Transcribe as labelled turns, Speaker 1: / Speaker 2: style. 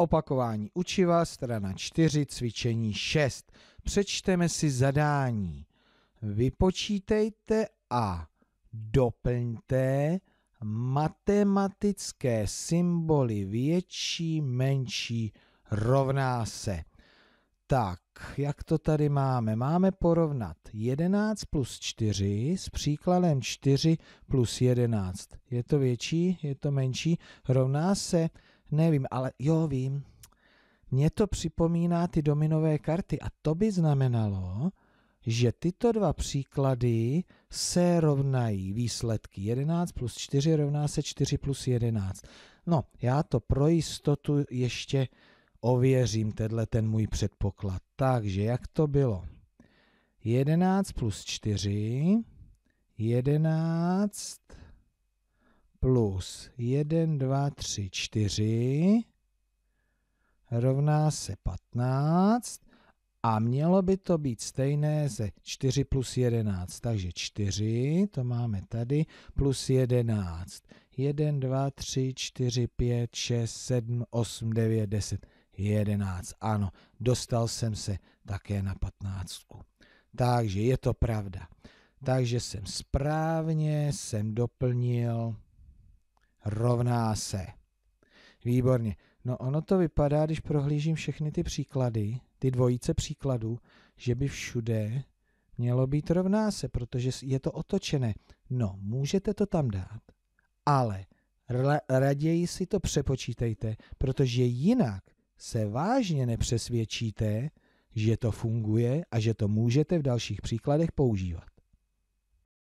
Speaker 1: Opakování učiva, strana 4, cvičení 6. Přečteme si zadání. Vypočítejte a doplňte matematické symboly větší, menší, rovná se. Tak, jak to tady máme? Máme porovnat 11 plus 4 s příkladem 4 plus 11. Je to větší, je to menší, rovná se Nevím, ale jo, vím. Mně to připomíná ty dominové karty a to by znamenalo, že tyto dva příklady se rovnají výsledky. 11 plus 4 rovná se 4 plus 11. No, já to pro jistotu ještě ověřím, tenhle ten můj předpoklad. Takže jak to bylo? 11 plus 4, 11 plus 1, 2, 3, 4 rovná se 15 a mělo by to být stejné ze 4 plus 11. Takže 4, to máme tady, plus 11. 1, 2, 3, 4, 5, 6, 7, 8, 9, 10, 11. Ano, dostal jsem se také na 15. Takže je to pravda. Takže jsem správně jsem doplnil rovná se. Výborně. No ono to vypadá, když prohlížím všechny ty příklady, ty dvojice příkladů, že by všude mělo být rovná se, protože je to otočené. No, můžete to tam dát, ale raději si to přepočítejte, protože jinak se vážně nepřesvědčíte, že to funguje a že to můžete v dalších příkladech používat.